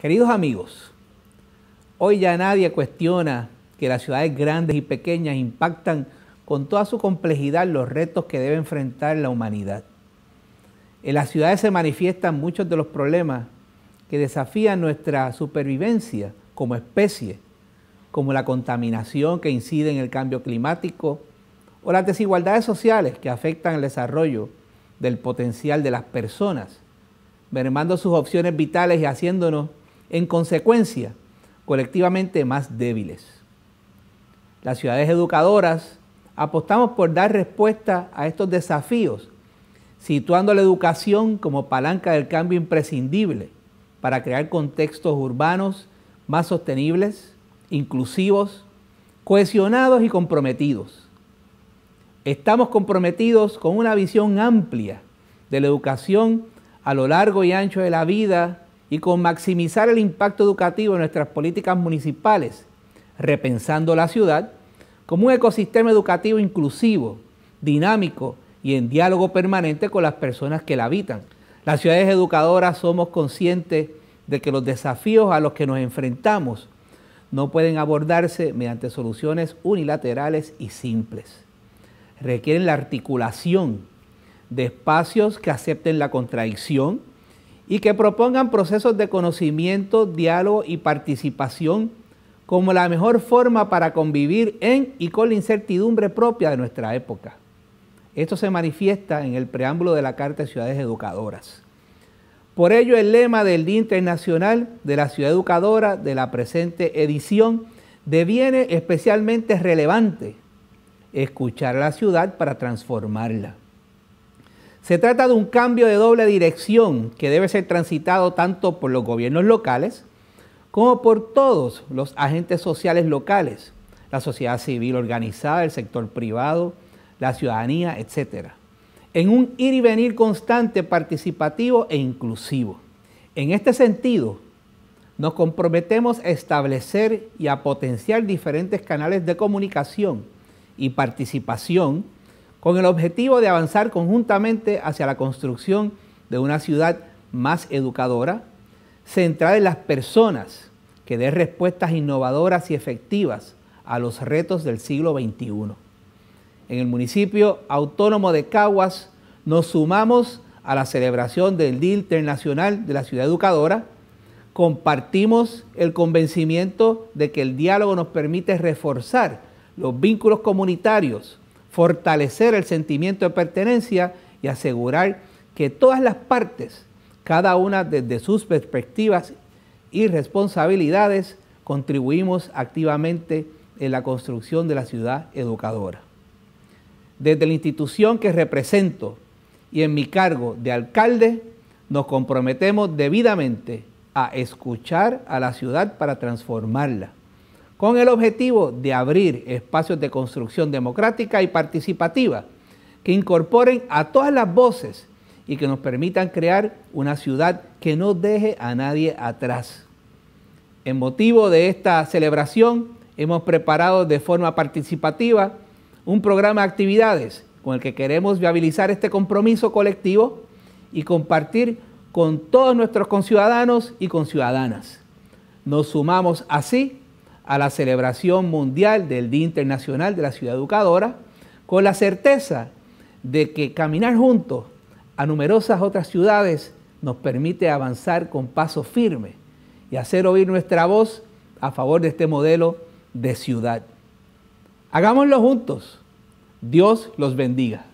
Queridos amigos, hoy ya nadie cuestiona que las ciudades grandes y pequeñas impactan con toda su complejidad los retos que debe enfrentar la humanidad. En las ciudades se manifiestan muchos de los problemas que desafían nuestra supervivencia como especie, como la contaminación que incide en el cambio climático o las desigualdades sociales que afectan el desarrollo del potencial de las personas, mermando sus opciones vitales y haciéndonos en consecuencia, colectivamente más débiles. Las ciudades educadoras apostamos por dar respuesta a estos desafíos, situando la educación como palanca del cambio imprescindible para crear contextos urbanos más sostenibles, inclusivos, cohesionados y comprometidos. Estamos comprometidos con una visión amplia de la educación a lo largo y ancho de la vida y con maximizar el impacto educativo en nuestras políticas municipales, repensando la ciudad como un ecosistema educativo inclusivo, dinámico y en diálogo permanente con las personas que la habitan. Las ciudades educadoras somos conscientes de que los desafíos a los que nos enfrentamos no pueden abordarse mediante soluciones unilaterales y simples. Requieren la articulación de espacios que acepten la contradicción, y que propongan procesos de conocimiento, diálogo y participación como la mejor forma para convivir en y con la incertidumbre propia de nuestra época. Esto se manifiesta en el preámbulo de la Carta de Ciudades Educadoras. Por ello, el lema del Día Internacional de la Ciudad Educadora de la presente edición deviene especialmente relevante escuchar a la ciudad para transformarla. Se trata de un cambio de doble dirección que debe ser transitado tanto por los gobiernos locales como por todos los agentes sociales locales, la sociedad civil organizada, el sector privado, la ciudadanía, etc. En un ir y venir constante, participativo e inclusivo. En este sentido, nos comprometemos a establecer y a potenciar diferentes canales de comunicación y participación con el objetivo de avanzar conjuntamente hacia la construcción de una ciudad más educadora, centrada en las personas que dé respuestas innovadoras y efectivas a los retos del siglo XXI. En el municipio autónomo de Caguas nos sumamos a la celebración del Día Internacional de la Ciudad Educadora, compartimos el convencimiento de que el diálogo nos permite reforzar los vínculos comunitarios fortalecer el sentimiento de pertenencia y asegurar que todas las partes, cada una desde sus perspectivas y responsabilidades, contribuimos activamente en la construcción de la ciudad educadora. Desde la institución que represento y en mi cargo de alcalde, nos comprometemos debidamente a escuchar a la ciudad para transformarla con el objetivo de abrir espacios de construcción democrática y participativa que incorporen a todas las voces y que nos permitan crear una ciudad que no deje a nadie atrás. En motivo de esta celebración, hemos preparado de forma participativa un programa de actividades con el que queremos viabilizar este compromiso colectivo y compartir con todos nuestros conciudadanos y conciudadanas. Nos sumamos así a la celebración mundial del Día Internacional de la Ciudad Educadora, con la certeza de que caminar juntos a numerosas otras ciudades nos permite avanzar con paso firme y hacer oír nuestra voz a favor de este modelo de ciudad. Hagámoslo juntos. Dios los bendiga.